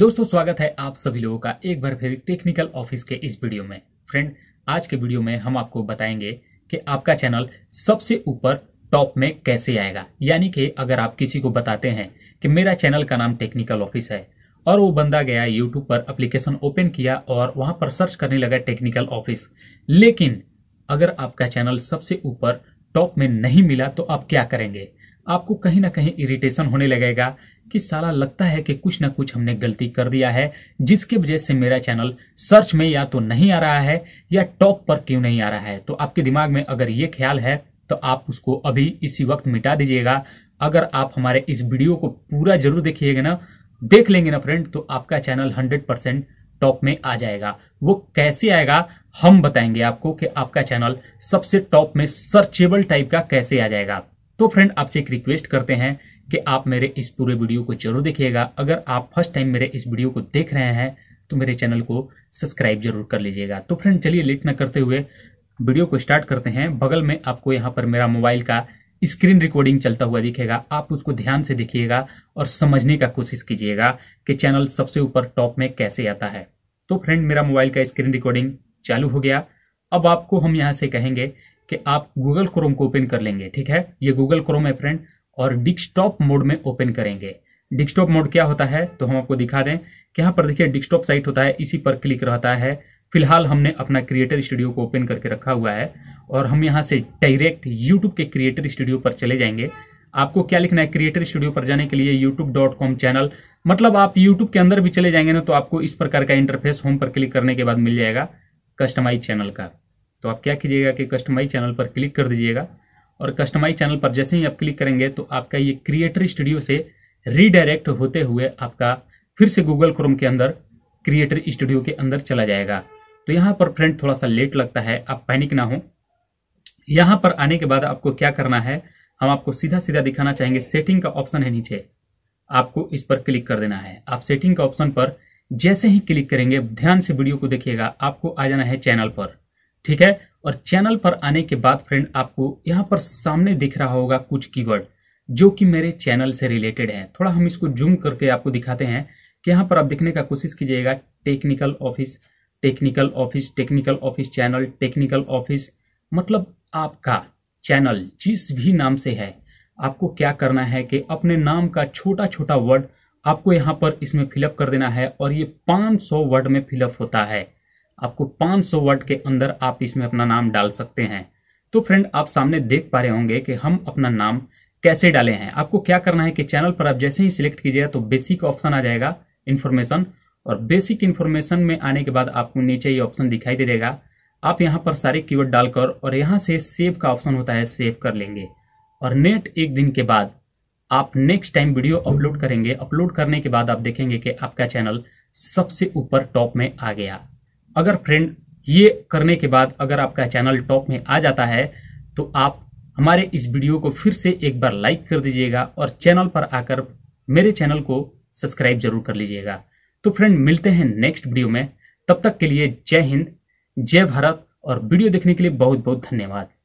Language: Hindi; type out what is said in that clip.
दोस्तों स्वागत है आप सभी लोगों का एक बार फिर टेक्निकल ऑफिस के इस वीडियो में फ्रेंड आज के वीडियो में हम आपको बताएंगे कि आपका चैनल सबसे ऊपर टॉप में कैसे आएगा यानी कि अगर आप किसी को बताते हैं कि मेरा चैनल का नाम टेक्निकल ऑफिस है और वो बंदा गया यूट्यूब पर अप्लीकेशन ओपन किया और वहां पर सर्च करने लगा टेक्निकल ऑफिस लेकिन अगर आपका चैनल सबसे ऊपर टॉप में नहीं मिला तो आप क्या करेंगे आपको कहीं ना कहीं इरिटेशन होने लगेगा कि साला लगता है कि कुछ ना कुछ हमने गलती कर दिया है जिसके वजह से मेरा चैनल सर्च में या तो नहीं आ रहा है या टॉप पर क्यों नहीं आ रहा है तो आपके दिमाग में अगर ये ख्याल है तो आप उसको अभी इसी वक्त मिटा दीजिएगा अगर आप हमारे इस वीडियो को पूरा जरूर देखिएगा ना देख लेंगे ना फ्रेंड तो आपका चैनल हंड्रेड परसेंट टॉप में आ जाएगा वो कैसे आएगा हम बताएंगे आपको कि आपका चैनल सबसे टॉप में सर्चेबल टाइप का कैसे आ जाएगा तो फ्रेंड आपसे एक रिक्वेस्ट करते हैं कि आप मेरे इस पूरे वीडियो को जरूर देखिएगा अगर आप फर्स्ट टाइम मेरे इस वीडियो को देख रहे हैं तो मेरे चैनल को सब्सक्राइब जरूर कर लीजिएगा तो फ्रेंड चलिए लेट न करते हुए वीडियो को स्टार्ट करते हैं बगल में आपको यहाँ पर मेरा मोबाइल का स्क्रीन रिकॉर्डिंग चलता हुआ दिखेगा आप उसको ध्यान से देखिएगा और समझने का कोशिश कीजिएगा कि चैनल सबसे ऊपर टॉप में कैसे आता है तो फ्रेंड मेरा मोबाइल का स्क्रीन रिकॉर्डिंग चालू हो गया अब आपको हम यहाँ से कहेंगे कि आप गूगल क्रोम को ओपन कर लेंगे ठीक है ये गूगल क्रोम है फ्रेंड और डिस्कटॉप मोड में ओपन करेंगे डिस्कटॉप मोड क्या होता है तो हम आपको दिखा दें कि यहाँ पर देखिए डिस्कटॉप साइट होता है इसी पर क्लिक रहता है फिलहाल हमने अपना क्रिएटर स्टूडियो को ओपन करके रखा हुआ है और हम यहाँ से डायरेक्ट यूट्यूब के क्रिएटर स्टूडियो पर चले जाएंगे आपको क्या लिखना है क्रिएटर स्टूडियो पर जाने के लिए youtube.com चैनल मतलब आप YouTube के अंदर भी चले जाएंगे ना तो आपको इस प्रकार का इंटरफेस होम पर क्लिक करने के बाद मिल जाएगा कस्टमाइज चैनल का तो आप क्या कीजिएगा कि कस्टमाइज चैनल पर क्लिक कर दीजिएगा और कस्टमाइज चैनल पर जैसे ही आप क्लिक करेंगे तो आपका ये क्रिएटर स्टूडियो से रीडायरेक्ट होते हुए आपका फिर से गूगल क्रोम के अंदर क्रिएटर स्टूडियो के अंदर चला जाएगा तो यहाँ पर फ्रेंड थोड़ा सा लेट लगता है आप पैनिक ना हो यहाँ पर आने के बाद आपको क्या करना है हम आपको सीधा सीधा दिखाना चाहेंगे सेटिंग का ऑप्शन है नीचे आपको इस पर क्लिक कर देना है आप सेटिंग का ऑप्शन पर जैसे ही क्लिक करेंगे ध्यान से वीडियो को देखिएगा आपको आ जाना है चैनल पर ठीक है और चैनल पर आने के बाद फ्रेंड आपको यहाँ पर सामने दिख रहा होगा कुछ कीवर्ड जो कि मेरे चैनल से रिलेटेड है थोड़ा हम इसको जूम करके आपको दिखाते हैं कि यहाँ पर आप देखने का कोशिश कीजिएगा technical office technical office technical office channel technical office मतलब आपका चैनल जिस भी नाम से है आपको क्या करना है कि अपने नाम का छोटा छोटा वर्ड आपको यहाँ पर इसमें फिलअप कर देना है और ये 500 वर्ड में फिलअप होता है आपको 500 वर्ड के अंदर आप इसमें अपना नाम डाल सकते हैं तो फ्रेंड आप सामने देख पा रहे होंगे कि हम अपना नाम कैसे डाले हैं आपको क्या करना है कि चैनल पर आप जैसे ही सिलेक्ट कीजिएगा तो बेसिक ऑप्शन आ जाएगा इन्फॉर्मेशन और बेसिक इन्फॉर्मेशन में आने के बाद आपको नीचे ये ऑप्शन दिखाई दे देगा आप यहाँ पर सारे कीवर्ड डालकर और यहाँ से सेव का ऑप्शन होता है सेव कर लेंगे और नेट एक दिन के बाद आप नेक्स्ट टाइम वीडियो अपलोड करेंगे अपलोड करने के बाद आप देखेंगे कि आपका चैनल सबसे ऊपर टॉप में आ गया अगर फ्रेंड ये करने के बाद अगर आपका चैनल टॉप में आ जाता है तो आप हमारे इस वीडियो को फिर से एक बार लाइक कर दीजिएगा और चैनल पर आकर मेरे चैनल को सब्सक्राइब जरूर कर लीजिएगा तो फ्रेंड मिलते हैं नेक्स्ट वीडियो में तब तक के लिए जय हिंद जय भारत और वीडियो देखने के लिए बहुत बहुत धन्यवाद